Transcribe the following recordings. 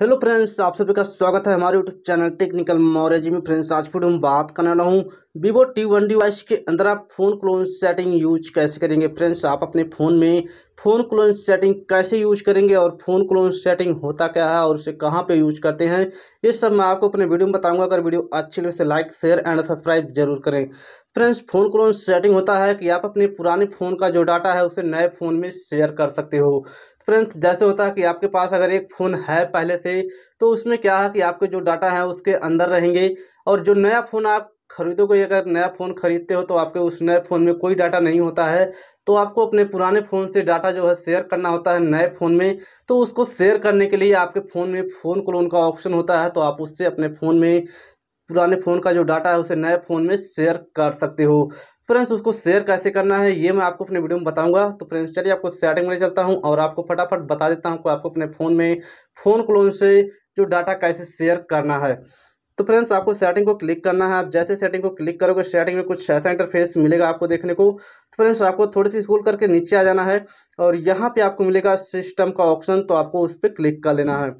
hello friends आप सभी का स्वागत है हमारे यूट्यूब चैनल टेक्निकल मॉरेज में फ्रेंड्स आज फिर हम बात करने वाला हूँ वीवो टी वन डिवाइस के अंदर आप फ़ोन क्लोन सेटिंग यूज कैसे करेंगे फ्रेंड्स आप अपने फ़ोन में फ़ोन क्लोन सेटिंग कैसे यूज करेंगे और फ़ोन क्लोन सेटिंग होता क्या है और उसे कहाँ पर यूज करते हैं ये सब मैं आपको अपने वीडियो में बताऊँगा अगर वीडियो अच्छी लगे लाइक शेयर एंड सब्सक्राइब जरूर करें फ्रेंड्स फ़ोन क्लोन सेटिंग होता है कि आप अपने पुराने फ़ोन का जो डाटा है उसे नए फ़ोन में शेयर कर सकते हो फ्रेंड्स जैसे होता है कि आपके पास अगर एक फ़ोन है पहले से तो उसमें क्या है कि आपके जो डाटा है उसके अंदर रहेंगे और जो नया फ़ोन आप खरीदोगे अगर नया फ़ोन खरीदते हो तो आपके उस नए फ़ोन में कोई डाटा नहीं होता है तो आपको अपने पुराने फ़ोन से डाटा जो है शेयर करना होता है नए फ़ोन में तो उसको शेयर करने के लिए आपके फ़ोन में फ़ोन क्लोन का ऑप्शन होता है तो आप उससे अपने फ़ोन में पुराने फ़ोन का जो डाटा है उसे नए फ़ोन में शेयर कर सकते हो फ्रेंड्स उसको शेयर कैसे करना है ये मैं आपको अपने वीडियो में बताऊंगा तो फ्रेंड्स चलिए आपको सेटिंग में ले चलता हूं और आपको फटाफट बता देता हूं कि आपको अपने फ़ोन में फ़ोन क्लोन से जो डाटा कैसे शेयर करना है तो फ्रेंड्स आपको सेटिंग को क्लिक करना है आप जैसे सेटिंग को क्लिक करोगे सेटिंग में कुछ ऐसा इंटरफेस मिलेगा आपको देखने को तो फ्रेंड्स आपको थोड़ी सी स्कूल करके नीचे आ जाना है और यहाँ पे आपको मिलेगा सिस्टम का ऑप्शन तो आपको उस पर क्लिक कर लेना है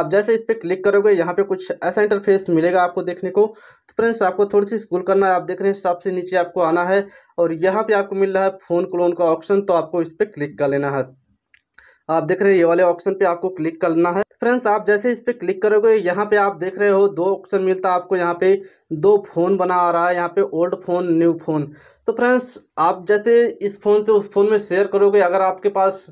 आप जैसे इस पर क्लिक करोगे यहाँ पे कुछ ऐसा इंटरफेस मिलेगा आपको देखने को तो फ्रेंड्स आपको थोड़ी सी स्कूल करना है आप देख रहे हैं सबसे नीचे आपको आना है और यहाँ पे आपको मिल रहा है फ़ोन क्लोन का ऑप्शन तो आपको इस पर क्लिक कर लेना है आप देख रहे हैं ये वाले ऑप्शन पे आपको क्लिक करना है फ्रेंड्स आप जैसे इस पर क्लिक करोगे यहाँ पे आप देख रहे हो दो ऑप्शन मिलता है आपको यहाँ पे दो फ़ोन बना आ रहा है यहाँ पे ओल्ड फ़ोन न्यू फ़ोन तो फ्रेंड्स आप जैसे इस फ़ोन से उस फ़ोन में शेयर करोगे अगर आपके पास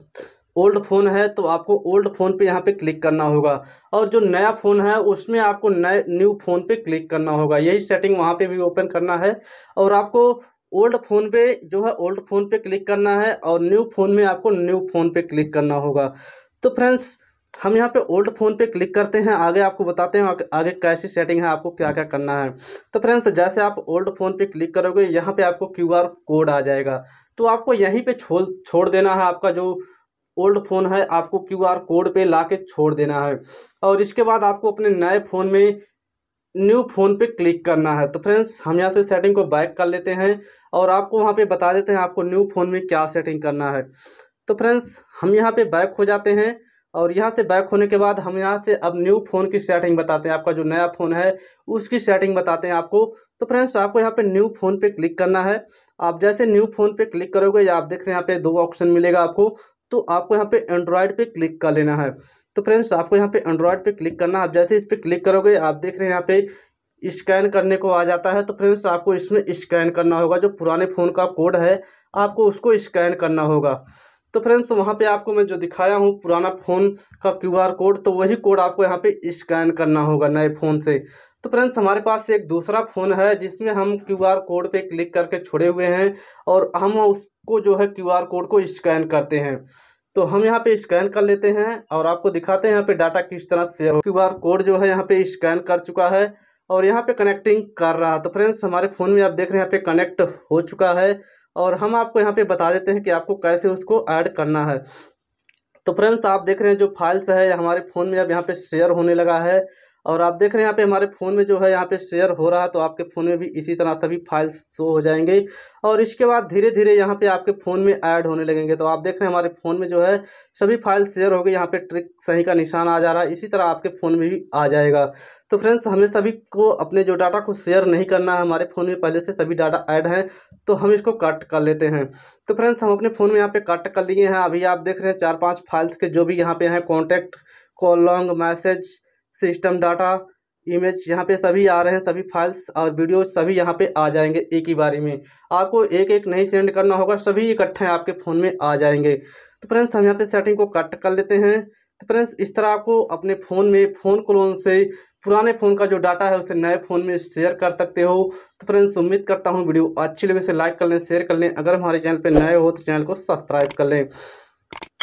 ओल्ड फ़ोन है तो आपको ओल्ड फ़ोन पे यहाँ पे क्लिक करना होगा और जो नया फ़ोन है उसमें आपको नए न्यू फ़ोन पे क्लिक करना होगा यही सेटिंग वहाँ पे भी ओपन करना है और आपको ओल्ड फ़ोन पे जो है ओल्ड फ़ोन पे क्लिक करना है और न्यू फ़ोन में आपको न्यू फ़ोन पे क्लिक करना होगा तो फ्रेंड्स हम यहाँ पे ओल्ड फ़ोन पे क्लिक करते हैं आगे आपको बताते हैं आगे कैसी सेटिंग है आपको क्या क्या करना है तो फ्रेंड्स जैसे आप ओल्ड फ़ोन पे क्लिक करोगे यहाँ पे आपको क्यूआर कोड आ जाएगा तो आपको यहीं पे छोड़ छोड़ देना है आपका जो ओल्ड फ़ोन है आपको क्यूआर कोड पे ला छोड़ देना है और इसके बाद आपको अपने नए फ़ोन में न्यू फ़ोन पे क्लिक करना है तो फ्रेंड्स हम यहाँ से सेटिंग को बैक कर लेते हैं और आपको वहाँ पर बता देते हैं आपको न्यू फ़ोन में क्या सेटिंग करना है तो फ्रेंड्स हम यहाँ पर बैक हो जाते हैं और यहाँ से बैक होने के बाद हम यहाँ से अब न्यू फ़ोन की सेटिंग बताते हैं आपका जो नया फ़ोन है उसकी सेटिंग बताते हैं आपको तो फ्रेंड्स आपको यहाँ पे न्यू फ़ोन पे क्लिक करना है आप जैसे न्यू फ़ोन पे क्लिक करोगे या आप देख रहे हैं यहाँ पे दो ऑप्शन मिलेगा आपको तो आपको यहाँ पे एंड्रॉयड पर क्लिक कर लेना है तो फ्रेंड्स आपको यहाँ पर एंड्रॉयड पर क्लिक करना है आप जैसे इस पर क्लिक करोगे आप देख रहे हैं यहाँ पर स्कैन करने को आ जाता है तो फ्रेंड्स आपको इसमें स्कैन करना होगा जो पुराने फ़ोन का कोड है आपको उसको स्कैन करना होगा तो फ्रेंड्स वहाँ पे आपको मैं जो दिखाया हूँ पुराना फ़ोन का क्यूआर कोड तो वही कोड आपको यहाँ पे स्कैन करना होगा नए फ़ोन से तो फ्रेंड्स हमारे पास एक दूसरा फ़ोन है जिसमें हम क्यूआर कोड पे क्लिक करके छोड़े हुए हैं और हम उसको जो है क्यूआर कोड को स्कैन करते हैं तो हम यहाँ पे स्कैन कर लेते हैं और आपको दिखाते हैं यहाँ पर डाटा किस तरह से क्यू आर कोड जो है यहाँ पर स्कैन कर चुका है और यहाँ पे कनेक्टिंग कर रहा तो फ्रेंड्स हमारे फ़ोन में आप देख रहे हैं यहाँ पे कनेक्ट हो चुका है और हम आपको यहाँ पे बता देते हैं कि आपको कैसे उसको ऐड करना है तो फ्रेंड्स आप देख रहे हैं जो फाइल्स है हमारे फ़ोन में अब यहाँ पे शेयर होने लगा है और आप देख रहे हैं यहाँ पे हमारे फ़ोन में जो है यहाँ पे शेयर हो रहा है तो आपके फ़ोन में भी इसी तरह सभी फाइल्स शो हो जाएंगे और इसके बाद धीरे धीरे यहाँ पे आपके फ़ोन में ऐड होने लगेंगे तो आप देख रहे हैं हमारे फ़ोन में जो है सभी फाइल शेयर हो गए यहाँ पे ट्रिक सही का निशान आ जा रहा है इसी तरह आपके फ़ोन में भी आ जाएगा तो फ्रेंड्स हमें सभी को अपने जो डाटा को शेयर नहीं करना है हमारे फ़ोन में पहले से सभी डाटा ऐड हैं तो हम इसको कट कर लेते हैं तो फ्रेंड्स हम अपने फ़ोन में यहाँ पर कट कर लिए हैं अभी आप देख रहे हैं चार पाँच फाइल्स के जो भी यहाँ पर हैं contact call log message system data image यहाँ पे सभी आ रहे हैं सभी फाइल्स और वीडियो सभी यहाँ पे आ जाएंगे एक ही बारी में आपको एक एक नहीं सेंड करना होगा सभी इकट्ठे आपके फ़ोन में आ जाएंगे तो फ्रेंड्स हम यहाँ पे सेटिंग को कट कर लेते हैं तो फ्रेंड्स इस तरह आपको अपने फ़ोन में फ़ोन क्लोन से पुराने फ़ोन का जो डाटा है उसे नए फ़ोन में शेयर कर सकते हो तो फ्रेंड्स उम्मीद करता हूँ वीडियो अच्छी लगे उसे लाइक कर लें शेयर कर लें अगर हमारे चैनल पर नए हो तो चैनल को सब्सक्राइब कर लें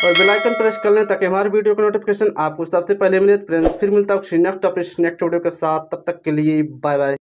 और बेल आइकन प्रेस कर लें ताकि हमारे वीडियो का नोटिफिकेशन आपको सबसे पहले मिले फ्रेंड्स फिर मिलता हूँ नेक्स्ट अपने नेक्स्ट वीडियो के साथ तब तक के लिए बाय बाय